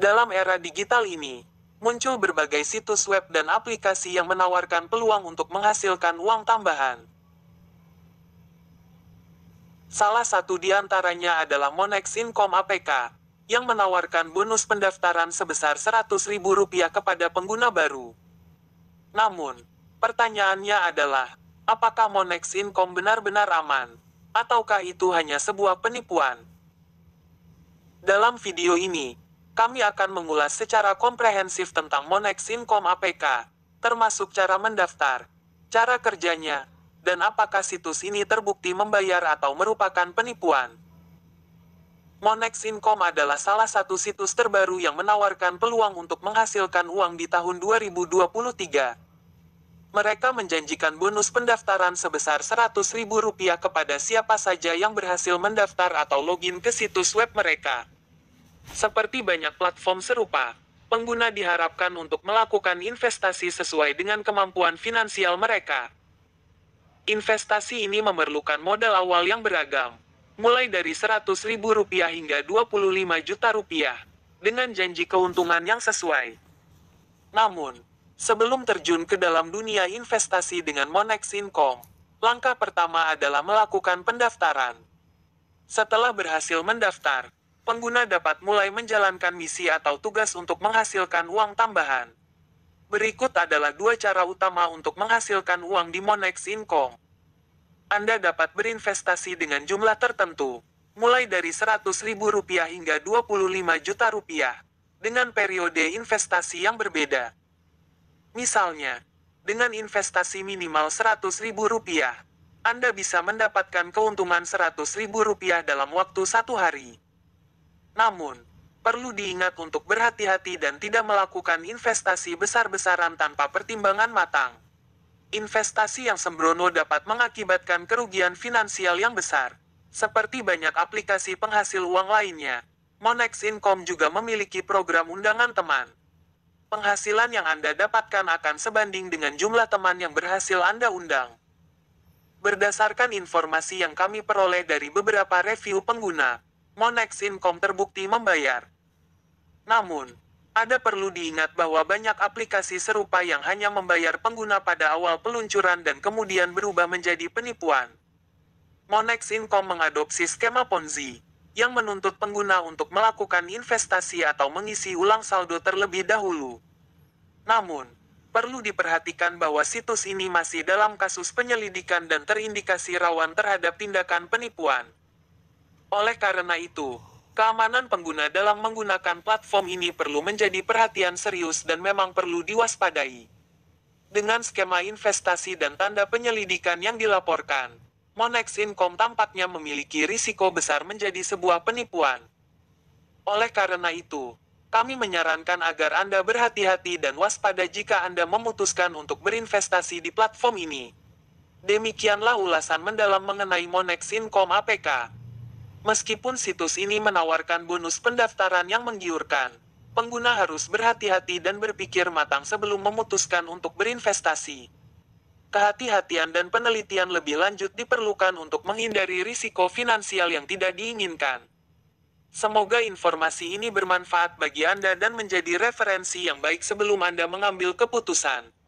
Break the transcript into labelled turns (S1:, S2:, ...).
S1: Dalam era digital ini, muncul berbagai situs web dan aplikasi yang menawarkan peluang untuk menghasilkan uang tambahan. Salah satu di antaranya adalah Monex Income APK, yang menawarkan bonus pendaftaran sebesar Rp100.000 kepada pengguna baru. Namun, pertanyaannya adalah, apakah Monex Income benar-benar aman, ataukah itu hanya sebuah penipuan? Dalam video ini, kami akan mengulas secara komprehensif tentang Monex Income APK, termasuk cara mendaftar, cara kerjanya, dan apakah situs ini terbukti membayar atau merupakan penipuan. Monex Income adalah salah satu situs terbaru yang menawarkan peluang untuk menghasilkan uang di tahun 2023. Mereka menjanjikan bonus pendaftaran sebesar Rp100.000 kepada siapa saja yang berhasil mendaftar atau login ke situs web mereka. Seperti banyak platform serupa, pengguna diharapkan untuk melakukan investasi sesuai dengan kemampuan finansial mereka. Investasi ini memerlukan modal awal yang beragam, mulai dari Rp100.000 hingga rp 25000000 dengan janji keuntungan yang sesuai. Namun, sebelum terjun ke dalam dunia investasi dengan Monex Income, langkah pertama adalah melakukan pendaftaran. Setelah berhasil mendaftar, pengguna dapat mulai menjalankan misi atau tugas untuk menghasilkan uang tambahan. Berikut adalah dua cara utama untuk menghasilkan uang di Monex Income. Anda dapat berinvestasi dengan jumlah tertentu, mulai dari Rp100.000 hingga rp 25000000 dengan periode investasi yang berbeda. Misalnya, dengan investasi minimal Rp100.000, Anda bisa mendapatkan keuntungan Rp100.000 dalam waktu satu hari. Namun, perlu diingat untuk berhati-hati dan tidak melakukan investasi besar-besaran tanpa pertimbangan matang. Investasi yang sembrono dapat mengakibatkan kerugian finansial yang besar, seperti banyak aplikasi penghasil uang lainnya. Monex Income juga memiliki program undangan teman. Penghasilan yang Anda dapatkan akan sebanding dengan jumlah teman yang berhasil Anda undang. Berdasarkan informasi yang kami peroleh dari beberapa review pengguna, Monex Income terbukti membayar. Namun, ada perlu diingat bahwa banyak aplikasi serupa yang hanya membayar pengguna pada awal peluncuran dan kemudian berubah menjadi penipuan. Monex Income mengadopsi skema Ponzi, yang menuntut pengguna untuk melakukan investasi atau mengisi ulang saldo terlebih dahulu. Namun, perlu diperhatikan bahwa situs ini masih dalam kasus penyelidikan dan terindikasi rawan terhadap tindakan penipuan. Oleh karena itu, keamanan pengguna dalam menggunakan platform ini perlu menjadi perhatian serius dan memang perlu diwaspadai. Dengan skema investasi dan tanda penyelidikan yang dilaporkan, Monex Income tampaknya memiliki risiko besar menjadi sebuah penipuan. Oleh karena itu, kami menyarankan agar Anda berhati-hati dan waspada jika Anda memutuskan untuk berinvestasi di platform ini. Demikianlah ulasan mendalam mengenai Monex Income APK. Meskipun situs ini menawarkan bonus pendaftaran yang menggiurkan, pengguna harus berhati-hati dan berpikir matang sebelum memutuskan untuk berinvestasi. Kehati-hatian dan penelitian lebih lanjut diperlukan untuk menghindari risiko finansial yang tidak diinginkan. Semoga informasi ini bermanfaat bagi Anda dan menjadi referensi yang baik sebelum Anda mengambil keputusan.